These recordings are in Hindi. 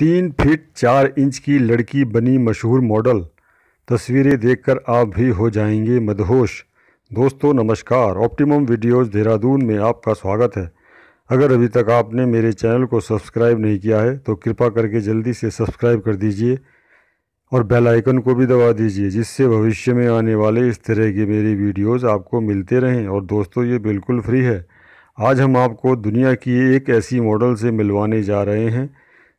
तीन फीट चार इंच की लड़की बनी मशहूर मॉडल तस्वीरें देखकर आप भी हो जाएंगे मदहोश दोस्तों नमस्कार ऑप्टिमम वीडियोस देहरादून में आपका स्वागत है अगर अभी तक आपने मेरे चैनल को सब्सक्राइब नहीं किया है तो कृपा करके जल्दी से सब्सक्राइब कर दीजिए और बेल आइकन को भी दबा दीजिए जिससे भविष्य में आने वाले इस तरह के मेरी वीडियोज़ आपको मिलते रहें और दोस्तों ये बिल्कुल फ्री है आज हम आपको दुनिया की एक ऐसी मॉडल से मिलवाने जा रहे हैं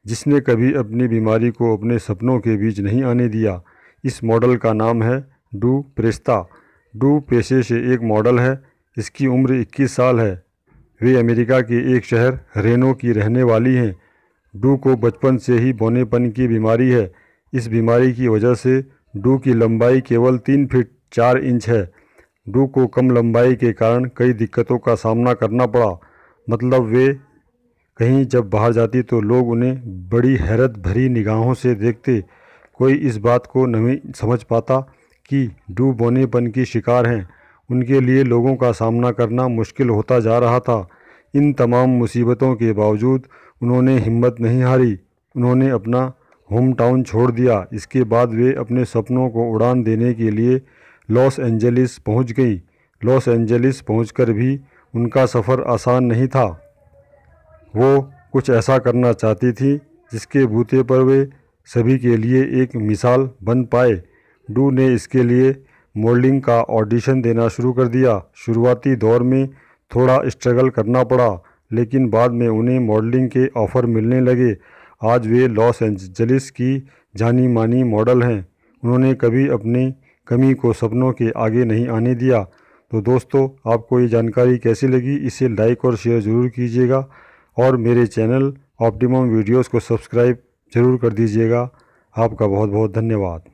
जिसने कभी अपनी बीमारी को अपने सपनों के बीच नहीं आने दिया इस मॉडल का नाम है डू प्रेस्ता डू पेशे से एक मॉडल है इसकी उम्र 21 साल है वे अमेरिका के एक शहर रेनो की रहने वाली हैं डू को बचपन से ही बोनेपन की बीमारी है इस बीमारी की वजह से डू की लंबाई केवल तीन फीट चार इंच है डू को कम लंबाई के कारण कई दिक्कतों का सामना करना पड़ा मतलब वे कहीं जब बाहर जाती तो लोग उन्हें बड़ी हैरत भरी निगाहों से देखते कोई इस बात को नहीं समझ पाता कि बोनेपन की शिकार हैं उनके लिए लोगों का सामना करना मुश्किल होता जा रहा था इन तमाम मुसीबतों के बावजूद उन्होंने हिम्मत नहीं हारी उन्होंने अपना होम टाउन छोड़ दिया इसके बाद वे अपने सपनों को उड़ान देने के लिए लॉस एंजलिस पहुंच गई लॉस एंजलिस पहुंचकर भी उनका सफ़र आसान नहीं था वो कुछ ऐसा करना चाहती थी जिसके बूते पर वे सभी के लिए एक मिसाल बन पाए डू ने इसके लिए मॉडलिंग का ऑडिशन देना शुरू कर दिया शुरुआती दौर में थोड़ा स्ट्रगल करना पड़ा लेकिन बाद में उन्हें मॉडलिंग के ऑफ़र मिलने लगे आज वे लॉस एंजलिस की जानी मानी मॉडल हैं उन्होंने कभी अपनी कमी को सपनों के आगे नहीं आने दिया तो दोस्तों आपको ये जानकारी कैसी लगी इसे लाइक और शेयर ज़रूर कीजिएगा और मेरे चैनल ऑप्टिमम वीडियोस को सब्सक्राइब ज़रूर कर दीजिएगा आपका बहुत बहुत धन्यवाद